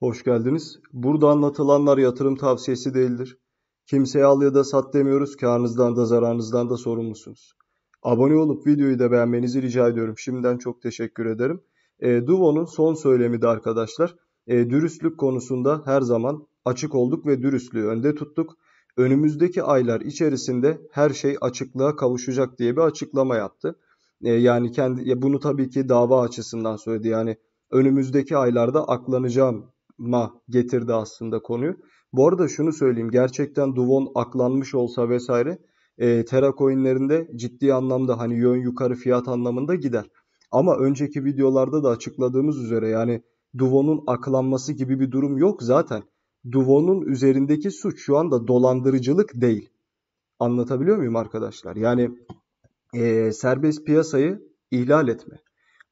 Hoş geldiniz. Burada anlatılanlar yatırım tavsiyesi değildir. Kimseye al ya da sat demiyoruz. Karnınızdan da zararınızdan da sorumlusunuz. Abone olup videoyu da beğenmenizi rica ediyorum. Şimdiden çok teşekkür ederim. E, Duvo'nun son söylemi de arkadaşlar. E, dürüstlük konusunda her zaman açık olduk ve dürüstlüğü önde tuttuk. Önümüzdeki aylar içerisinde her şey açıklığa kavuşacak diye bir açıklama yaptı. E, yani kendi bunu tabii ki dava açısından söyledi. Yani önümüzdeki aylarda aklanacağım ma getirdi aslında konuyu. Bu arada şunu söyleyeyim. Gerçekten Duvon aklanmış olsa vesaire e, Terra coinlerinde ciddi anlamda hani yön yukarı fiyat anlamında gider. Ama önceki videolarda da açıkladığımız üzere yani Duvon'un aklanması gibi bir durum yok zaten. Duvon'un üzerindeki suç şu anda dolandırıcılık değil. Anlatabiliyor muyum arkadaşlar? Yani e, serbest piyasayı ihlal etme.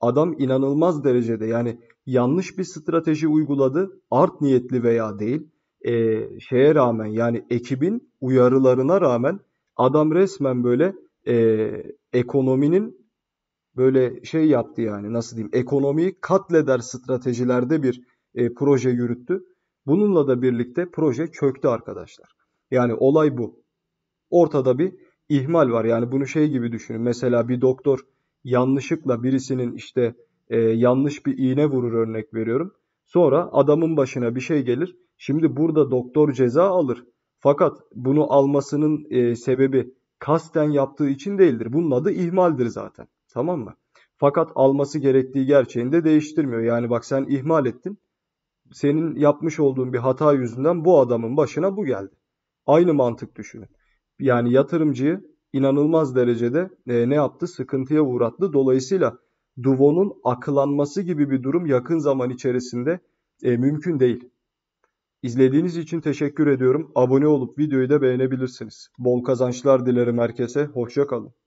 Adam inanılmaz derecede yani yanlış bir strateji uyguladı. Art niyetli veya değil. E, şeye rağmen yani ekibin uyarılarına rağmen adam resmen böyle e, ekonominin böyle şey yaptı yani nasıl diyeyim ekonomiyi katleder stratejilerde bir e, proje yürüttü. Bununla da birlikte proje çöktü arkadaşlar. Yani olay bu. Ortada bir ihmal var. Yani bunu şey gibi düşünün. Mesela bir doktor yanlışlıkla birisinin işte e, yanlış bir iğne vurur örnek veriyorum. Sonra adamın başına bir şey gelir. Şimdi burada doktor ceza alır. Fakat bunu almasının e, sebebi kasten yaptığı için değildir. Bunun adı ihmaldir zaten. Tamam mı? Fakat alması gerektiği gerçeğini de değiştirmiyor. Yani bak sen ihmal ettin. Senin yapmış olduğun bir hata yüzünden bu adamın başına bu geldi. Aynı mantık düşünün. Yani yatırımcıyı inanılmaz derecede e, ne yaptı? Sıkıntıya uğrattı. Dolayısıyla Duvon'un akılanması gibi bir durum yakın zaman içerisinde e, mümkün değil. İzlediğiniz için teşekkür ediyorum. Abone olup videoyu da beğenebilirsiniz. Bol kazançlar dilerim herkese. Hoşça kalın.